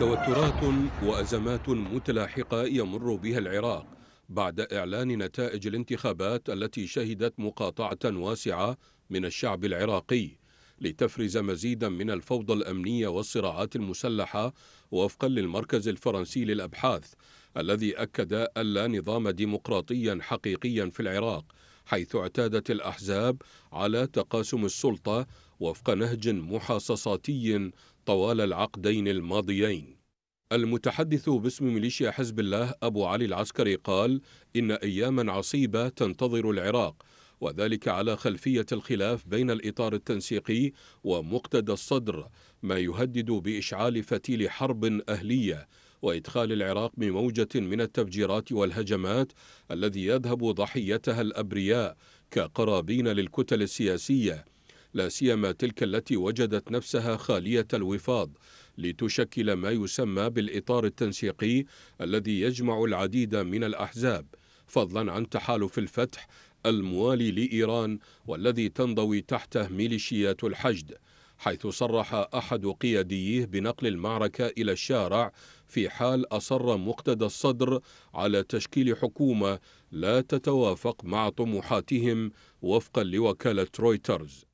توترات وأزمات متلاحقة يمر بها العراق بعد إعلان نتائج الانتخابات التي شهدت مقاطعة واسعة من الشعب العراقي لتفرز مزيدا من الفوضى الأمنية والصراعات المسلحة وفقا للمركز الفرنسي للأبحاث الذي أكد ألا نظام ديمقراطيا حقيقيا في العراق حيث اعتادت الأحزاب على تقاسم السلطة وفق نهج محاصصاتي طوال العقدين الماضيين المتحدث باسم ميليشيا حزب الله أبو علي العسكري قال إن أياما عصيبة تنتظر العراق وذلك على خلفية الخلاف بين الإطار التنسيقي ومقتدى الصدر ما يهدد بإشعال فتيل حرب أهلية وإدخال العراق بموجة من التفجيرات والهجمات الذي يذهب ضحيتها الأبرياء كقرابين للكتل السياسية لا سيما تلك التي وجدت نفسها خالية الوفاض لتشكل ما يسمى بالإطار التنسيقي الذي يجمع العديد من الأحزاب فضلا عن تحالف الفتح الموالي لإيران والذي تنضوي تحته ميليشيات الحشد حيث صرح أحد قياديه بنقل المعركة إلى الشارع في حال أصر مقتدى الصدر على تشكيل حكومة لا تتوافق مع طموحاتهم وفقا لوكالة رويترز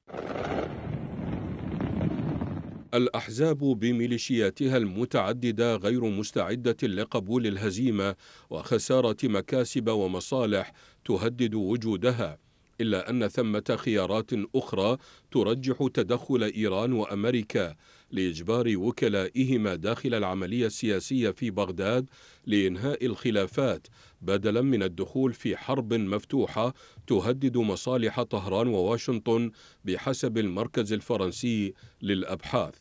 الأحزاب بميليشياتها المتعددة غير مستعدة لقبول الهزيمة وخسارة مكاسب ومصالح تهدد وجودها إلا أن ثمة خيارات أخرى ترجح تدخل إيران وأمريكا لإجبار وكلائهما داخل العملية السياسية في بغداد لإنهاء الخلافات بدلا من الدخول في حرب مفتوحة تهدد مصالح طهران وواشنطن بحسب المركز الفرنسي للأبحاث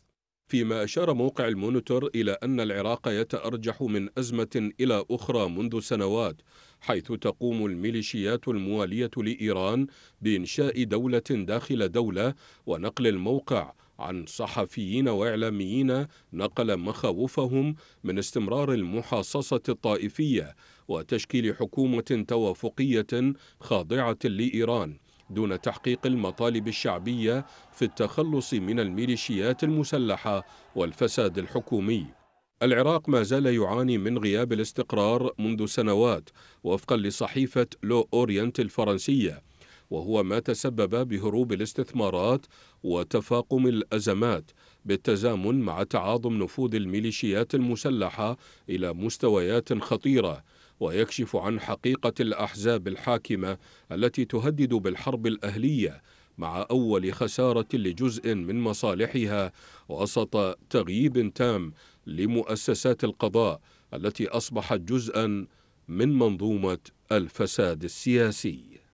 فيما أشار موقع المونيتور إلى أن العراق يتأرجح من أزمة إلى أخرى منذ سنوات حيث تقوم الميليشيات الموالية لإيران بإنشاء دولة داخل دولة ونقل الموقع عن صحفيين وإعلاميين نقل مخاوفهم من استمرار المحاصصة الطائفية وتشكيل حكومة توافقية خاضعة لإيران دون تحقيق المطالب الشعبية في التخلص من الميليشيات المسلحة والفساد الحكومي العراق ما زال يعاني من غياب الاستقرار منذ سنوات وفقا لصحيفة لو أورينت الفرنسية وهو ما تسبب بهروب الاستثمارات وتفاقم الأزمات بالتزامن مع تعاظم نفوذ الميليشيات المسلحة إلى مستويات خطيرة ويكشف عن حقيقة الأحزاب الحاكمة التي تهدد بالحرب الأهلية مع أول خسارة لجزء من مصالحها وسط تغييب تام لمؤسسات القضاء التي أصبحت جزءا من منظومة الفساد السياسي